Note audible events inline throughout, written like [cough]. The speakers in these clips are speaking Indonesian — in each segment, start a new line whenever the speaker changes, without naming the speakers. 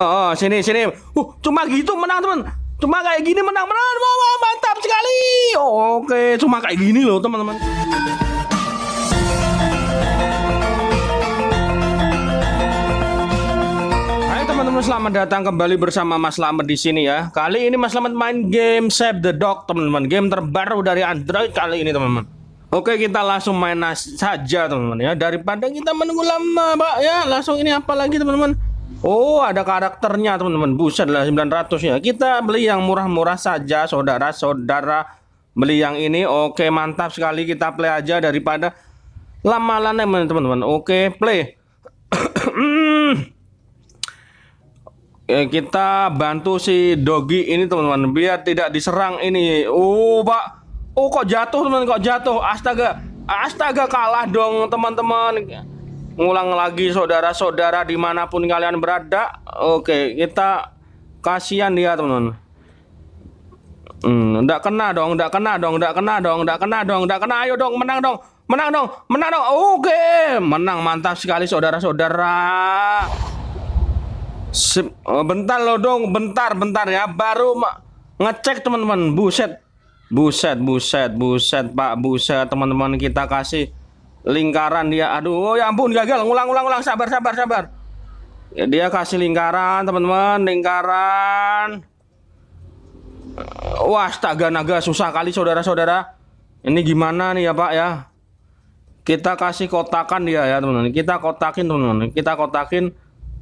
Oh, oh sini sini. Uh, cuma gitu menang teman. Cuma kayak gini menang menang. wow wow mantap sekali. Oh, Oke, okay. cuma kayak gini loh teman-teman. Hai teman-teman, selamat datang kembali bersama Mas Slamet di sini ya. Kali ini Mas Slamet main game Save the Dog, teman-teman. Game terbaru dari Android kali ini, teman-teman. Oke, kita langsung main saja, teman-teman ya. Daripada kita menunggu lama, Pak ya. Langsung ini apa lagi, teman-teman? Oh, ada karakternya, teman-teman. Buset lah 900 ya. Kita beli yang murah-murah saja, saudara-saudara. Beli yang ini oke, mantap sekali kita play aja daripada lama-lama ya, teman-teman. Oke, play. [clears throat] Eh, kita bantu si Dogi ini teman-teman biar tidak diserang ini. Oh, Pak. Oh, kok jatuh teman-teman, kok jatuh. Astaga. Astaga kalah dong teman-teman ngulang lagi saudara-saudara dimanapun kalian berada oke kita kasihan dia teman-teman hmm, ndak kena dong ndak kena dong ndak kena dong ndak kena dong ndak kena ayo dong menang dong menang dong menang dong oke menang mantap sekali saudara-saudara eh, bentar lo dong bentar bentar ya baru ngecek teman-teman buset buset buset buset pak buset teman-teman kita kasih lingkaran dia aduh oh ya ampun gagal ngulang ulang ulang sabar sabar sabar ya, dia kasih lingkaran teman-teman lingkaran wah oh, astaga naga susah kali saudara-saudara ini gimana nih ya pak ya kita kasih kotakan dia ya teman-teman kita kotakin teman-teman kita kotakin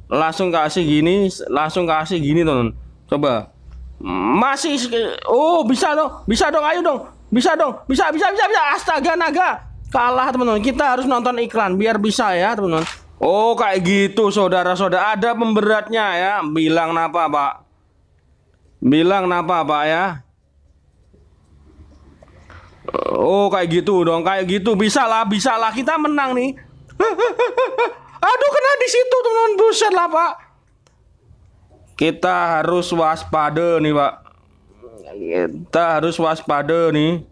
langsung kasih gini langsung kasih gini teman-teman coba masih oh bisa dong bisa dong ayo dong bisa dong bisa bisa bisa bisa astaga naga kalah teman-teman kita harus nonton iklan biar bisa ya teman-teman oh kayak gitu saudara-saudara ada pemberatnya ya bilang apa pak bilang apa pak ya oh kayak gitu dong kayak gitu bisa lah bisa lah kita menang nih [laughs] aduh kena di situ teman-teman buset lah pak kita harus waspada nih pak kita harus waspada nih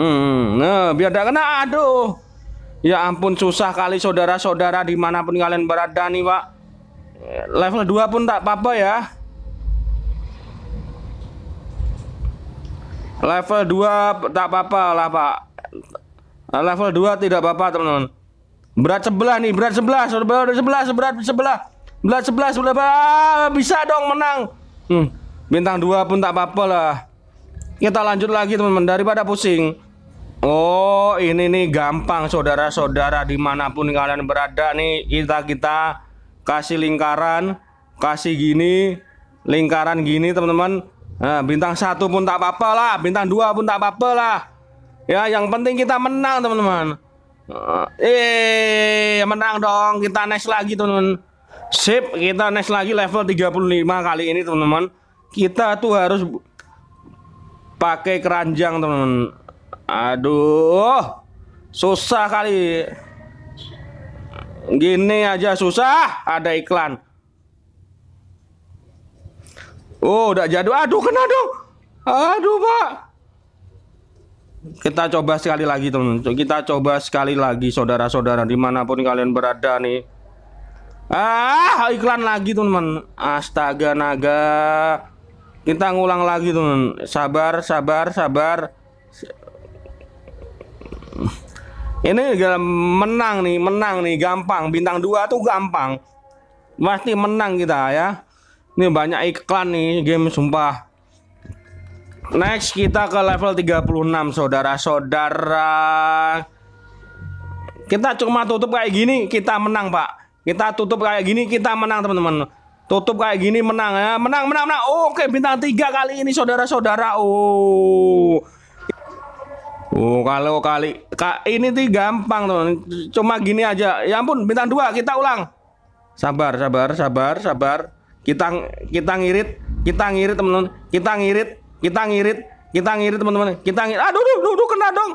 Hmm, nah biar tidak kena. Aduh, ya ampun susah kali saudara-saudara dimanapun kalian berada nih pak. Level 2 pun tak apa-apa ya. Level 2 tak apa-apa lah pak. Level 2 tidak apa-apa teman-teman. Berat sebelah nih, berat sebelah, sebelah, sebelah, sebelah, sebelah, berat sebelah, sebelah, ah, bisa dong menang. Hmm, bintang 2 pun tak apa-apa lah. Kita lanjut lagi teman-teman daripada pusing. Oh, ini nih gampang saudara-saudara dimanapun kalian berada nih kita kita kasih lingkaran, kasih gini, lingkaran gini teman-teman. Nah, bintang satu pun tak apa-apa lah, bintang dua pun tak apa-apa lah. Ya, yang penting kita menang teman-teman. Eh, eh menang dong, kita next lagi teman-teman. Sip, kita next lagi level 35 kali ini teman-teman. Kita tuh harus pakai keranjang teman-teman Aduh, susah kali. Gini aja susah, ada iklan. Oh, udah jadul. Aduh, kena dong. Aduh, Pak. Kita coba sekali lagi, teman. Kita coba sekali lagi, saudara-saudara, dimanapun kalian berada nih. Ah, iklan lagi, teman. Astaga, naga. Kita ngulang lagi, teman. Sabar, sabar, sabar. Ini menang nih, menang nih, gampang. Bintang dua tuh gampang. Pasti menang kita ya. Ini banyak iklan nih game sumpah. Next kita ke level 36 saudara-saudara. Kita cuma tutup kayak gini kita menang, Pak. Kita tutup kayak gini kita menang, teman-teman. Tutup kayak gini menang ya. Menang, menang, menang. Oke, bintang tiga kali ini saudara-saudara. Oh. Oh, kalau kali kak ini tuh gampang tuh. Cuma gini aja. Ya ampun, bintang dua kita ulang. Sabar, sabar, sabar, sabar. Kita kita ngirit, kita ngirit teman-teman. Kita ngirit, kita ngirit, kita ngirit teman-teman. Kita ngirit. Aduh, aduh, aduh, duh kena dong.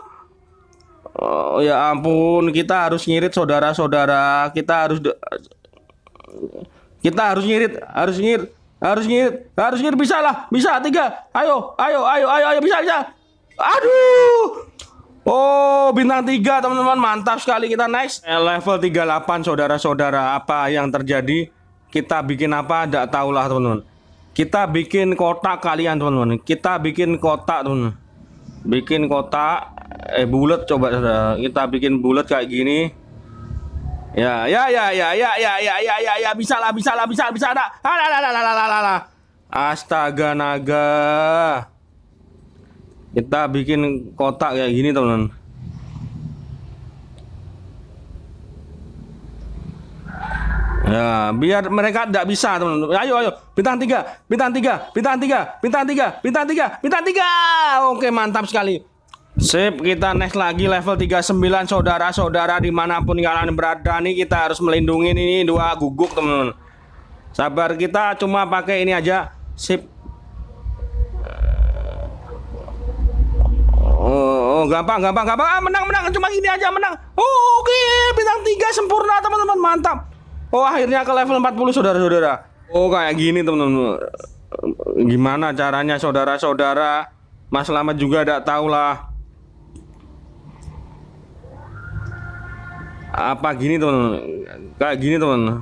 Oh, ya ampun, kita harus ngirit saudara-saudara. Kita harus kita harus ngirit, harus ngirit, harus ngirit, harus ngirit bisa lah, bisa tiga. Ayo, ayo, ayo, ayo, ayo bisa, bisa. Aduh. Oh, bintang 3 teman-teman, mantap sekali kita naik eh, level 38 saudara-saudara. Apa yang terjadi? Kita bikin apa? Tidak tahulah teman-teman. Kita bikin kotak kalian teman-teman. Kita bikin kotak teman-teman. Bikin kotak eh bulat coba Kita bikin bulat kayak gini. Ya, ya, ya, ya, ya, ya, ya, ya, ya, ya, bisa lah, bisa lah, bisa, bisa ada. Astaga naga kita bikin kotak kayak gini teman-teman Ya, biar mereka tidak bisa, teman-teman. Ayo, ayo. Bintang tiga, bintang tiga, bintang tiga, bintang tiga, bintang tiga, bintang tiga. Oke, mantap sekali. Sip, kita next lagi level 39 saudara-saudara dimanapun kalian berada nih kita harus melindungi ini dua guguk teman-teman. Sabar kita cuma pakai ini aja. Sip. Oh, oh gampang, gampang, gampang. Ah, menang, menang. Cuma gini aja menang. Oh, oke, okay. bintang 3 sempurna, teman-teman. Mantap. Oh, akhirnya ke level 40, saudara-saudara. Oh, kayak gini, teman-teman. Gimana caranya saudara-saudara? Mas Lama juga tidak tahu lah. Apa gini, teman-teman? Kayak gini, teman-teman.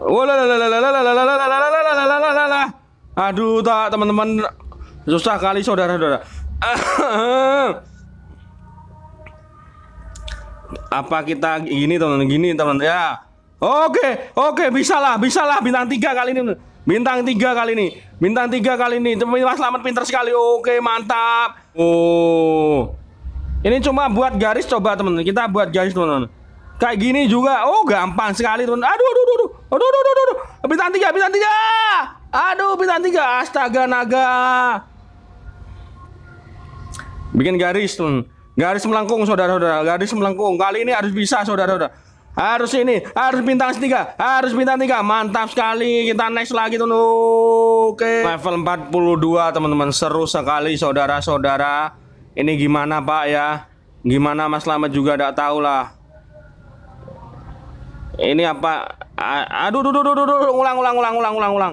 Oh, Aduh, tak teman-teman susah kali saudara-saudara. [coughs] apa kita gini teman teman gini teman ya oke oke bisalah bisalah bintang tiga kali ini bintang tiga kali ini bintang tiga kali ini teman mas selamat pinter sekali oke mantap oh ini cuma buat garis coba teman teman kita buat garis teman teman kayak gini juga oh gampang sekali teman aduh aduh aduh aduh aduh aduh, aduh. bintang tiga bintang tiga aduh bintang tiga astaga naga Bikin garis tuh. Garis melengkung saudara-saudara, garis melengkung. Kali ini harus bisa saudara-saudara. Harus ini, harus bintang tiga, harus bintang tiga, mantap sekali. Kita next lagi tuh, oke. Level 42 teman-teman, seru sekali saudara-saudara. Ini gimana Pak ya? Gimana Mas Lama juga tidak tahu lah. Ini apa? Aduh, aduh, aduh, aduh, aduh, ulang, ulang, ulang, ulang, ulang, ulang.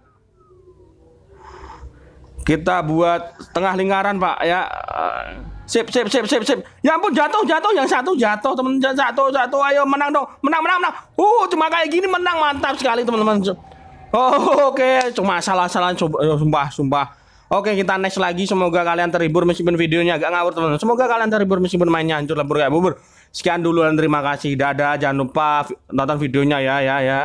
Kita buat tengah lingkaran, Pak, ya. Sip, sip, sip, sip, sip. Ya ampun, jatuh, jatuh. Yang satu jatuh, teman Jatuh, satu. Ayo menang dong. Menang, menang, menang. Uh, cuma kayak gini menang. Mantap sekali, teman-teman. Oh, oke. Okay. Cuma salah-salah. Eh, sumpah, sumpah. Oke kita next lagi semoga kalian terhibur meskipun videonya agak ngawur teman-teman Semoga kalian terhibur meskipun mainnya hancur lebur kayak bubur Sekian dulu dan terima kasih dadah jangan lupa nonton videonya ya ya ya